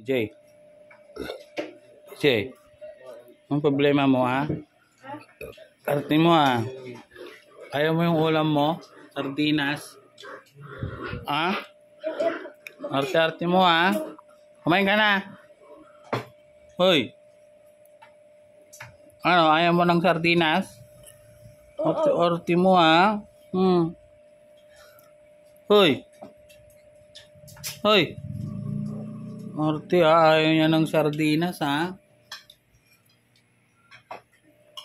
Jay. Jay. Ang problema mo ha? Arte mo ha? Ayaw mo yung ulam mo? Sardinas? Ha? Arte-arte mo ha? Kumain ka na. Hoy. Ano, ayaw mo ng sardinas? Orte-orte mo ha? Hmm. Hoy. Hoy. Morty, ah, ayaw niya ng sardinas, ha? Ah.